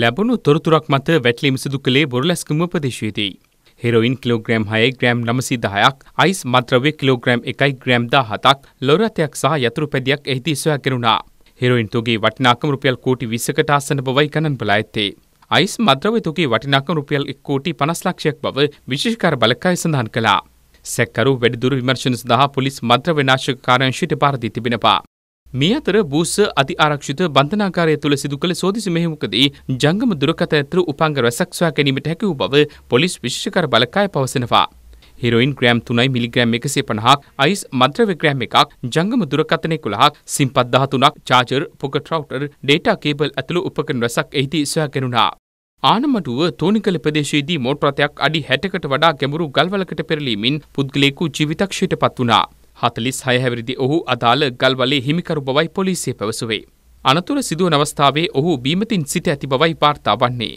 ලැබුණු තොරතුරක් මත වැටලීම සිදු කළේ බොරලැස්කුම ප්‍රදේශයේදී. හෙරොයින් කිලෝග්‍රෑම් 6 ග්‍රෑම් 910ක්, අයිස් මත්ද්‍රව්‍ය කිලෝග්‍රෑම් 1 ග්‍රෑම් 17ක්, ලොරැතයක් සහ යතුරු පැදියක් එහිදී සොයාගෙනුණා. හෙරොයින් තුගේ වටිනාකම රුපියල් කෝටි 20කට ආසන්න බවයි ගණන් බලා ඇත්තේ. අයිස් මද්‍රව්‍ය තුගේ වටිනාකම රුපියල් 1 කෝටි 50 ලක්ෂයක් බව විශේෂකාර බලකාය සඳහන් කළා. සැකරු වැඩිදුර විමර්ශන සඳහා පොලිස් මද්‍රව්‍ය නාශක කාර්යාංශයට භාර දී තිබෙනවා. මේ අතර බූස්ස අති ආරක්ෂිත බන්ධනාකාරය තුළ සිදු කළ සෝදිසි මෙහෙමුකදී ජංගම දුරකථන ඇතුළු උපංග රැසක් සොයා ගැනීමට හැකි වූ බව පොලිස් විශේෂකර බලකාය පවසනවා. හෙරොයින් ග්‍රෑම් 3යි මිලිග්‍රෑම් 150ක්, අයිස් මද්‍රව්‍ය ග්‍රෑම් 1ක්, ජංගම දුරකථන 11ක්, සිම්පත් 13ක්, charger, pocket router, data cable ඇතුළු උපකරණ රැසක් එහිදී සොයා ගැනුණා. ආනමටුව තෝනිකල ප්‍රදේශයේදී මෝටර් රථයක් අඩි 60කට වඩා ගැඹුරු ගල්වලකට පෙරලීමෙන් පුද්ගලයෙකු ජීවිතක්ෂයට පත් වුණා. හතලිස් හය හැවිරිදි ඔහු අදාළ ගල්වලේ හිමිකරු බවයි පොලිසිය පැවසුවේ. අනතුර සිදුවන අවස්ථාවේ ඔහු බීමතින් සිට ඇති බවයි වාර්තා වන්නේ.